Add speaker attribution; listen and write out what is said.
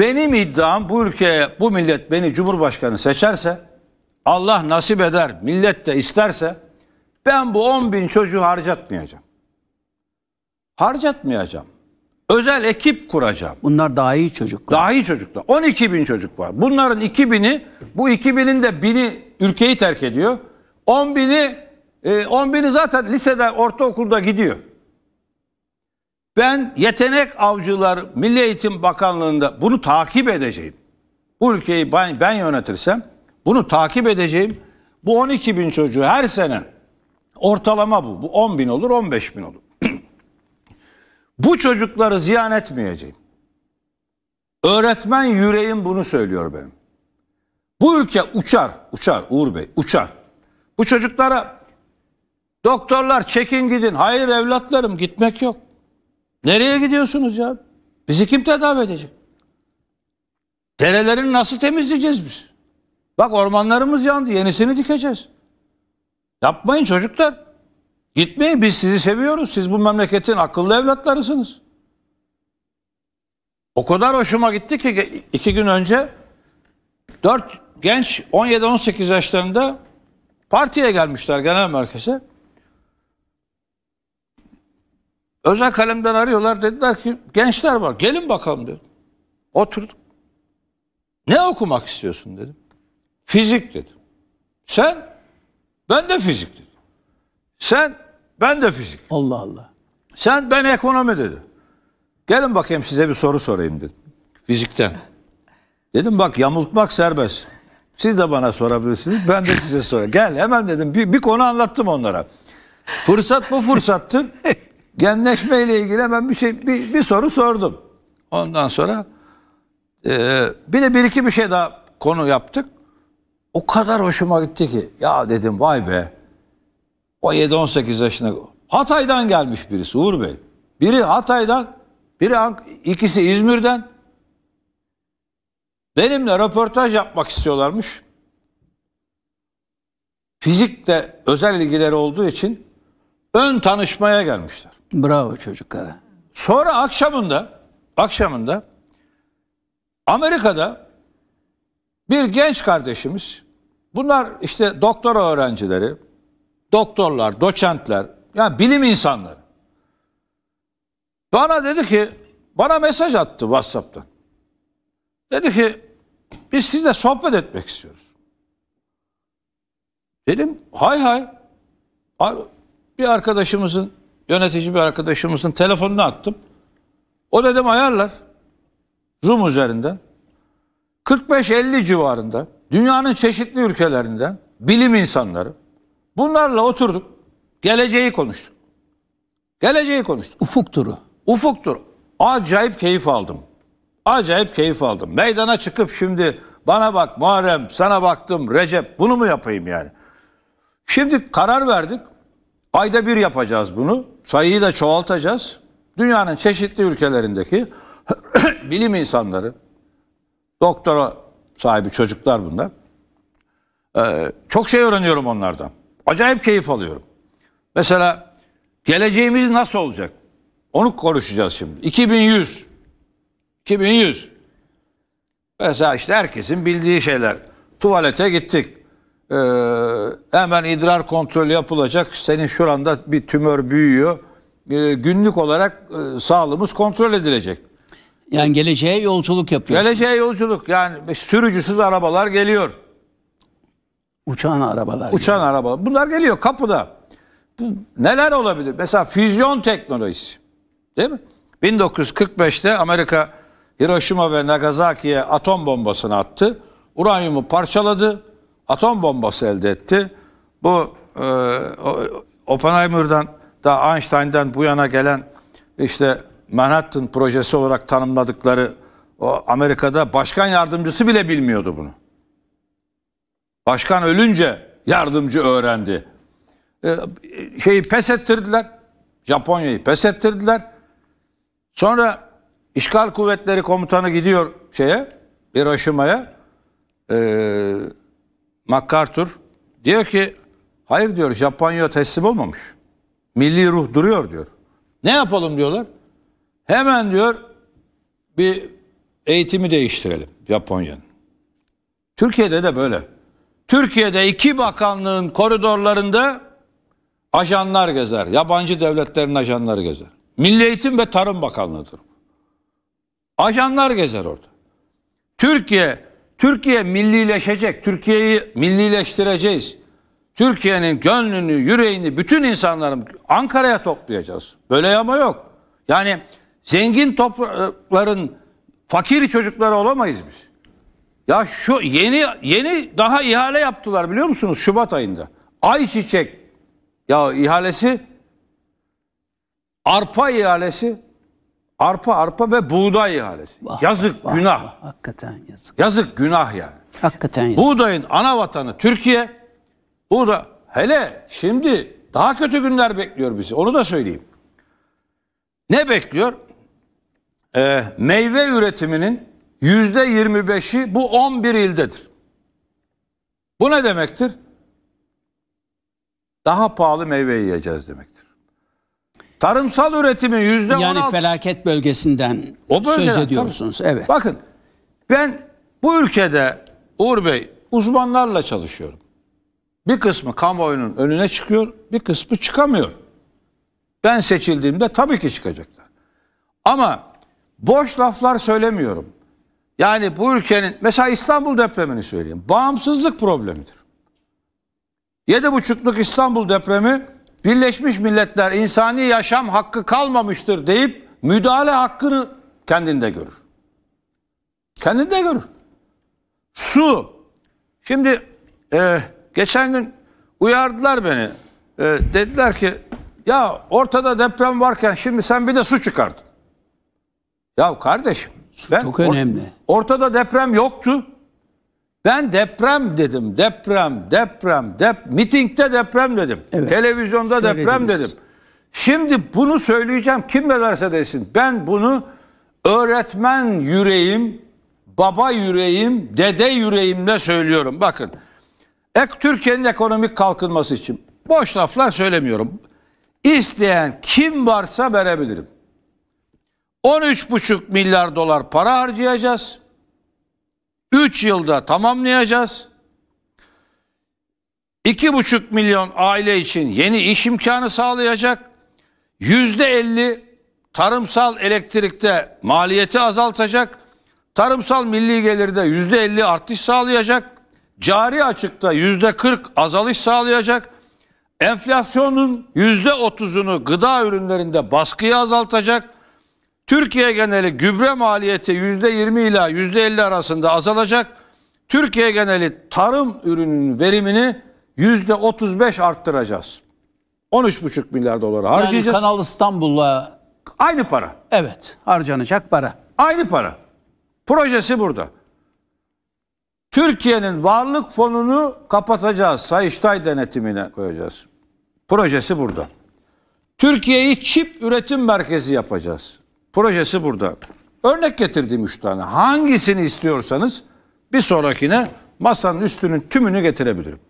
Speaker 1: Benim iddiam bu ülkeye bu millet beni cumhurbaşkanı seçerse Allah nasip eder millet de isterse ben bu 10 bin çocuğu harcatmayacağım. Harcatmayacağım. Özel ekip kuracağım. Bunlar daha iyi çocuklar. Daha iyi çocuklar. 12 bin çocuk var. Bunların 2 bini, bu 2 binin de bini ülkeyi terk ediyor. 10 bini, 10 e, bini zaten lisede, ortaokulda gidiyor. Ben yetenek avcılar Milli Eğitim Bakanlığı'nda bunu takip edeceğim. Bu ülkeyi ben, ben yönetirsem bunu takip edeceğim. Bu 12 bin çocuğu her sene ortalama bu. Bu 10 bin olur 15 bin olur. bu çocukları ziyan etmeyeceğim. Öğretmen yüreğim bunu söylüyor benim. Bu ülke uçar, uçar Uğur Bey, uçar. Bu çocuklara doktorlar çekin gidin. Hayır evlatlarım gitmek yok. Nereye gidiyorsunuz ya? Bizi kim tedavi edecek? Derelerini nasıl temizleyeceğiz biz? Bak ormanlarımız yandı. Yenisini dikeceğiz. Yapmayın çocuklar. Gitmeyin biz sizi seviyoruz. Siz bu memleketin akıllı evlatlarısınız. O kadar hoşuma gitti ki iki gün önce dört genç 17-18 yaşlarında partiye gelmişler genel merkeze. Özel kalemden arıyorlar. Dediler ki gençler var. Gelin bakalım dedim. Oturduk. Ne okumak istiyorsun dedim. Fizik dedim. Sen? Ben de fizik dedim. Sen? Ben de fizik. Allah Allah. Sen? Ben ekonomi dedi. Gelin bakayım size bir soru sorayım dedim. Fizikten. Dedim bak yamultmak serbest. Siz de bana sorabilirsiniz. Ben de size sorayım. Gel hemen dedim. Bir, bir konu anlattım onlara. Fırsat bu fırsattır. Genleşme ile ilgili hemen bir şey bir, bir soru sordum. Ondan sonra e, bir de bir iki bir şey daha konu yaptık. O kadar hoşuma gitti ki ya dedim vay be. O 7-18 yaşında Hatay'dan gelmiş birisi Uğur Bey. Biri Hatay'dan, biri Ank ikisi İzmir'den. Benimle röportaj yapmak istiyorlarmış. Fizikte özel ilgileri olduğu için ön tanışmaya gelmişler. Bravo çocuklara. Sonra akşamında akşamında Amerika'da bir genç kardeşimiz bunlar işte doktora öğrencileri, doktorlar, doçentler yani bilim insanları. Bana dedi ki bana mesaj attı WhatsApp'tan. Dedi ki biz sizinle sohbet etmek istiyoruz. Dedim hay hay. Bir arkadaşımızın yönetici bir arkadaşımızın telefonunu attım. O dedim ayarlar. Zoom üzerinden. 45-50 civarında dünyanın çeşitli ülkelerinden bilim insanları. Bunlarla oturduk. Geleceği konuştuk. Geleceği konuştuk. Ufuk turu. Ufuk turu. Acayip keyif aldım. Acayip keyif aldım. Meydana çıkıp şimdi bana bak Muharrem, sana baktım Recep bunu mu yapayım yani? Şimdi karar verdik. Ayda bir yapacağız bunu sayıyı da çoğaltacağız. Dünyanın çeşitli ülkelerindeki bilim insanları, doktora sahibi çocuklar bunlar. Ee, çok şey öğreniyorum onlardan. Acayip keyif alıyorum. Mesela geleceğimiz nasıl olacak? Onu konuşacağız şimdi. 2100. 2100. Mesela işte herkesin bildiği şeyler. Tuvalete gittik. Ee, hemen idrar kontrolü yapılacak. Senin şuranda bir tümör büyüyor. Ee, günlük olarak e, sağlığımız kontrol edilecek. Yani geleceğe yolculuk yapıyoruz. Geleceğe yolculuk. Yani sürücüsüz arabalar geliyor. Uçan arabalar. Uçan yani. arabalar. Bunlar geliyor kapıda. Neler olabilir? Mesela füzyon teknolojisi. Değil mi? 1945'te Amerika Hiroşima ve Nagasaki'ye atom bombasını attı. Uranyumu parçaladı atom bombası elde etti. Bu e, Oppenheimer'dan da Einstein'dan bu yana gelen işte Manhattan projesi olarak tanımladıkları o Amerika'da başkan yardımcısı bile bilmiyordu bunu. Başkan ölünce yardımcı öğrendi. E, şeyi pes ettirdiler. Japonya'yı pes ettirdiler. Sonra işgal kuvvetleri komutanı gidiyor şeye, Hiroşima'ya. Eee MacArthur diyor ki hayır diyor Japonya teslim olmamış. Milli ruh duruyor diyor. Ne yapalım diyorlar. Hemen diyor bir eğitimi değiştirelim Japonya'nın. Türkiye'de de böyle. Türkiye'de iki bakanlığın koridorlarında ajanlar gezer. Yabancı devletlerin ajanları gezer. Milli Eğitim ve Tarım Bakanlığı'dır. Ajanlar gezer orada. Türkiye Türkiye millileşecek. Türkiye'yi millileştireceğiz. Türkiye'nin gönlünü, yüreğini bütün insanların Ankara'ya toplayacağız. Böyle ama yok. Yani zengin toprakların fakir çocukları olamayız biz. Ya şu yeni yeni daha ihale yaptılar biliyor musunuz Şubat ayında. Ayçiçek ya ihalesi arpa ihalesi Arpa arpa ve buğday ihalesi. Vah, yazık vah, günah. Vah, hakikaten yazık. Yazık günah yani. Hakikaten yazık. Buğdayın ana vatanı Türkiye. burada. hele şimdi daha kötü günler bekliyor bizi. Onu da söyleyeyim. Ne bekliyor? Ee, meyve üretiminin yüzde 25'i bu 11 ildedir. Bu ne demektir? Daha pahalı meyve yiyeceğiz demek. Tarımsal üretimin yüzde on Yani felaket bölgesinden o bölgeden, söz ediyorsunuz. Tabii. Evet. Bakın ben bu ülkede Uğur Bey uzmanlarla çalışıyorum. Bir kısmı kamuoyunun önüne çıkıyor, bir kısmı çıkamıyor. Ben seçildiğimde tabii ki çıkacaklar. Ama boş laflar söylemiyorum. Yani bu ülkenin mesela İstanbul depremini söyleyeyim. Bağımsızlık problemidir. Yedi buçukluk İstanbul depremi Birleşmiş Milletler insani yaşam hakkı kalmamıştır deyip müdahale hakkını kendinde görür. Kendinde görür. Su. Şimdi e, geçen gün uyardılar beni. E, dediler ki ya ortada deprem varken şimdi sen bir de su çıkardın. Ya kardeşim. Su ben çok önemli. Or, ortada deprem yoktu. Ben deprem dedim. Deprem, deprem, dep mitingde deprem dedim. Evet. Televizyonda Söylediniz. deprem dedim. Şimdi bunu söyleyeceğim. Kim ne derse desin. Ben bunu öğretmen yüreğim, baba yüreğim, dede yüreğimle söylüyorum. Bakın. Ek Türkiye'nin ekonomik kalkınması için boş laflar söylemiyorum. İsteyen kim varsa verebilirim. 13,5 milyar dolar para harcayacağız. 3 yılda tamamlayacağız. 2,5 milyon aile için yeni iş imkanı sağlayacak. %50 tarımsal elektrikte maliyeti azaltacak. Tarımsal milli gelirde %50 artış sağlayacak. Cari açıkta %40 azalış sağlayacak. Enflasyonun %30'unu gıda ürünlerinde baskıyı azaltacak Türkiye geneli gübre maliyeti %20 ila %50 arasında azalacak. Türkiye geneli tarım ürününün verimini %35 arttıracağız. 13,5 milyar doları harcayacağız. Yani Kanal İstanbul'la aynı para. Evet, harcanacak para. Aynı para. Projesi burada. Türkiye'nin varlık fonunu kapatacağız. Sayıştay denetimine koyacağız. Projesi burada. Türkiye'yi çip üretim merkezi yapacağız projesi burada. Örnek getirdim üç tane. Hangisini istiyorsanız bir sonrakine masanın üstünün tümünü getirebilirim.